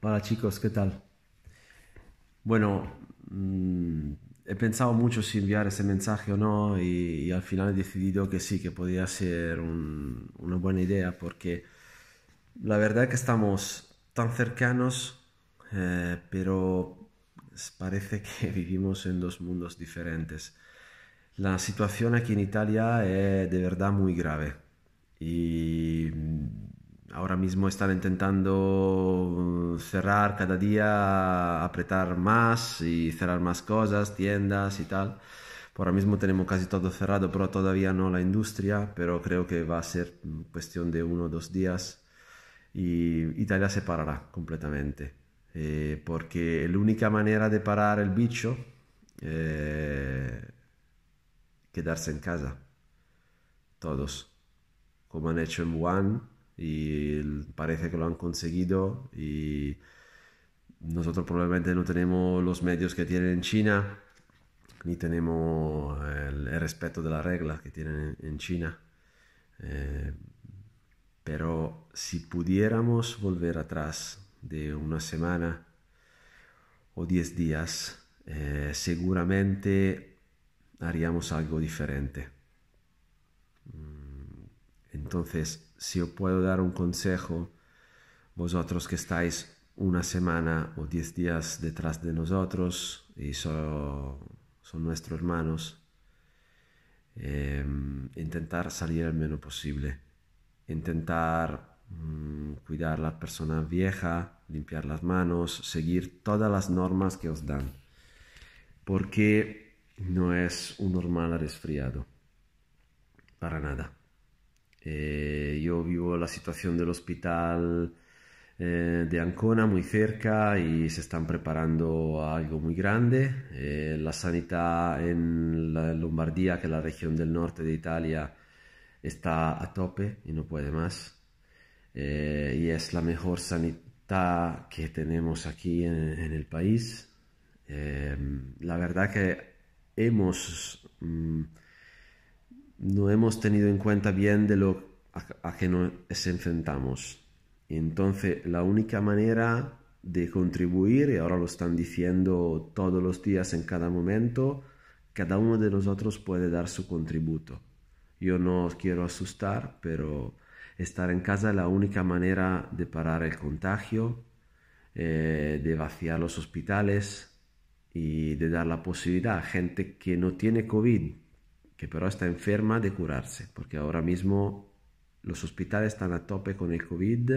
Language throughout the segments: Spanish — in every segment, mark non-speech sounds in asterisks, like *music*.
Hola chicos, ¿qué tal? Bueno, mm, he pensado mucho si enviar ese mensaje o no y, al final he decidido que sí, que podría ser una buena idea porque la verdad es que estamos tan cercanos, eh, pero parece *laughs* que vivimos en dos mundos diferentes. La situación aquí en Italia es de verdad muy grave y ahora mismo están intentando mm, cerrar cada día, apretar más y cerrar más cosas, tiendas y tal. Por ahora mismo tenemos casi todo cerrado, pero todavía no la industria, pero creo que va a ser mm, cuestión de uno o dos días y Italia se parará completamente. Eh, porque la única manera de parar el bicho es eh, quedarse en casa, todos, como han hecho en one y parece que lo han conseguido y nosotros probablemente no tenemos los medios que tienen en China ni tenemos el, respeto de las regla que tienen en China. Eh, pero si pudiéramos volver atrás de una semana o diez días, eh, seguramente haríamos algo diferente. Mm, entonces, si yo puedo dar un consejo, vosotros que estáis una semana o diez días detrás de nosotros y son nuestros hermanos, em, intentar salir el menos posible, intentar mm, cuidar la persona vieja limpiar las manos, seguir todas las normas que os dan, porque no es un normal resfriado, para nada. Eh, yo vivo la situación del hospital eh, de Ancona muy cerca y se están preparando algo muy grande. Eh, la sanidad en la Lombardía, que es la región del norte de Italia, está a tope y no puede más. Eh, y es la mejor sanidad que tenemos aquí en, el país. la verdad que hemos... Mm, no hemos tenido en cuenta bien de lo a, que nos enfrentamos. Entonces, la única manera de contribuir, y ahora lo están diciendo todos los días en cada momento, cada uno de nosotros puede dar su contributo. Yo no os quiero asustar, pero estar en casa es la única manera de parar el contagio, eh, de vaciar los hospitales y de dar la posibilidad a gente que no tiene COVID, que pero está enferma, de curarse, porque ahora mismo los hospitales están a tope con el COVID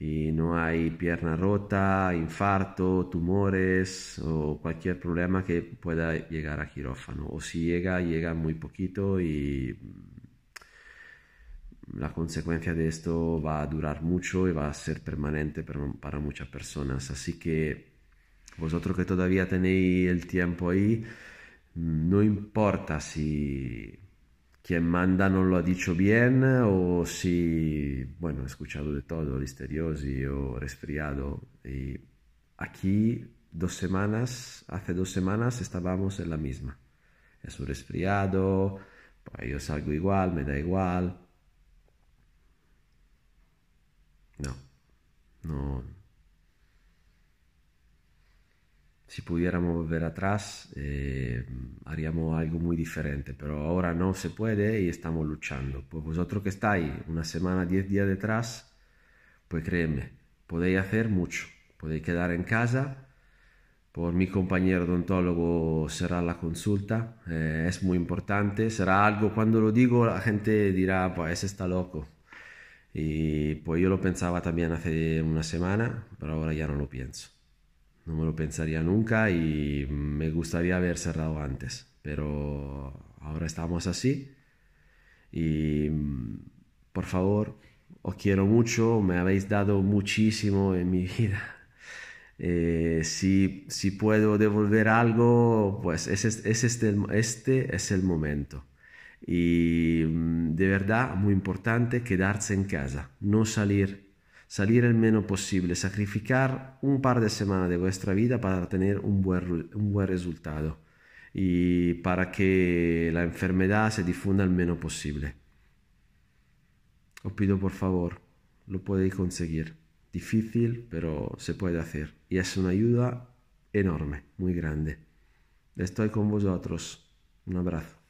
y no hay pierna rota, infarto, tumores o cualquier problema que pueda llegar a quirófano. O si llega, llega muy poquito y mm, la consecuencia de esto va a durar mucho y va a ser permanente para muchas personas. Así que vosotros que todavía tenéis el tiempo ahí, mm, no importa si quien manda no lo ha dicho bien o si, bueno, he escuchado de todo, misterioso o resfriado. Y aquí dos semanas, hace dos semanas estábamos en la misma. Es un resfriado, pues yo salgo igual, me da igual. No. si pudiéramos volver atrás, eh, haríamos algo muy diferente, pero ahora no se puede y estamos luchando. Pues vosotros que estáis una semana, diez días detrás, pues créeme, podéis hacer mucho. Podéis quedar en casa, por mi compañero odontólogo será la consulta, eh, es muy importante, será algo, cuando lo digo la gente dirá, pues ese está loco. Y pues yo lo pensaba también hace una semana, pero ahora ya no lo pienso no me lo pensaría nunca y me gustaría haber cerrado antes, pero ahora estamos así y por favor, os quiero mucho, me habéis dado muchísimo en mi vida. *laughs* Eh, si, si, puedo devolver algo, pues es este es el momento. Y mm, de verdad, muy importante, quedarse en casa, no salir salir el menos posible, sacrificar un par de semanas de vuestra vida para tener un buen, un buen resultado y para que la enfermedad se difunda el menos posible. Os pido por favor, lo podéis conseguir. Difícil, pero se puede hacer. Y es una ayuda enorme, muy grande. Estoy con vosotros. Un abrazo.